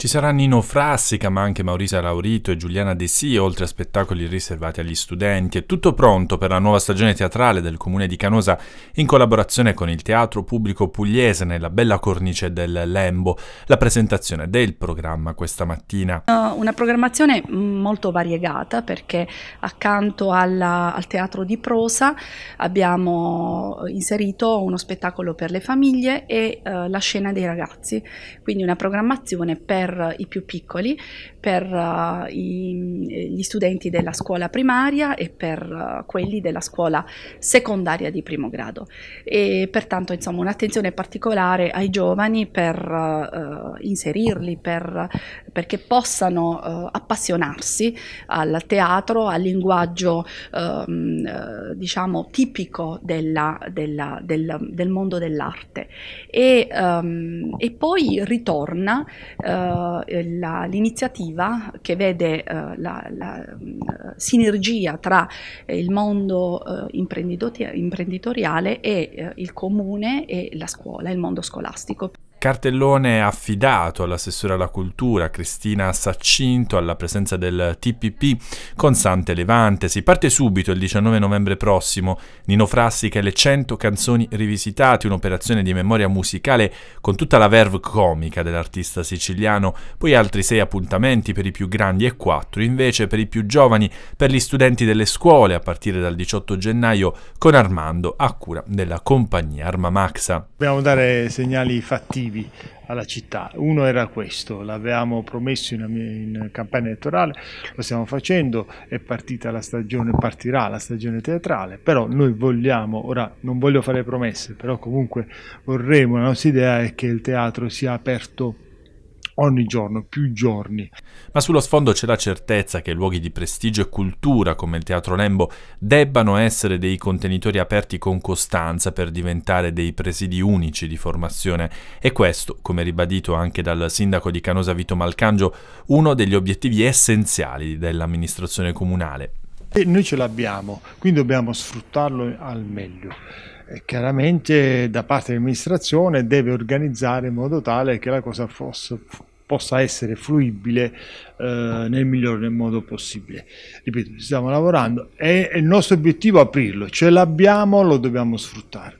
Ci sarà Nino Frassica, ma anche Maurisa Laurito e Giuliana De Sì, oltre a spettacoli riservati agli studenti. È tutto pronto per la nuova stagione teatrale del comune di Canosa in collaborazione con il Teatro Pubblico Pugliese nella bella cornice del Lembo. La presentazione del programma questa mattina. Una programmazione molto variegata perché accanto alla, al teatro di prosa abbiamo inserito uno spettacolo per le famiglie e eh, la scena dei ragazzi, quindi una programmazione per per i più piccoli, per uh, i, eh, gli studenti della scuola primaria e per uh, quelli della scuola secondaria di primo grado. E pertanto insomma un'attenzione particolare ai giovani per uh, inserirli, per, perché possano appassionarsi al teatro, al linguaggio ehm, diciamo tipico della, della, del, del, mondo dell'arte. E, um, e, poi ritorna eh, eh, la, l'iniziativa che vede eh, la, la mm, sinergia tra il mondo imprenditoriale e il comune e la scuola, il mondo scolastico. Cartellone affidato all'assessore alla cultura Cristina Saccinto alla presenza del TPP con Sante Levante. Si parte subito il 19 novembre prossimo. Nino Frassica e le 100 canzoni rivisitate, un'operazione di memoria musicale con tutta la verve comica dell'artista siciliano. Poi altri sei appuntamenti per i più grandi e quattro invece per i più giovani, per gli studenti delle scuole a partire dal 18 gennaio con Armando a cura della compagnia Arma Maxa. Dobbiamo dare segnali fattivi obiettivi alla città. Uno era questo, l'avevamo promesso in, in, campagna elettorale, lo stiamo facendo, è partita la stagione, partirà la stagione teatrale, però noi vogliamo, ora non voglio fare promesse, però comunque vorremmo, la nostra idea è che il teatro sia aperto ogni giorno, più giorni. Ma sullo sfondo c'è la certezza che luoghi di prestigio e cultura come il Teatro Lembo debbano essere dei contenitori aperti con costanza per diventare dei presidi unici di formazione e questo, come ribadito anche dal sindaco di Canosa Vito Malcangio, uno degli obiettivi essenziali dell'amministrazione comunale. E noi ce l'abbiamo, quindi dobbiamo sfruttarlo al meglio chiaramente da parte dell'amministrazione deve organizzare in modo tale che la cosa fosse, possa essere fruibile eh, nel migliore modo possibile. Ripeto, ci stiamo lavorando e il nostro obiettivo è aprirlo, ce l'abbiamo, lo dobbiamo sfruttare.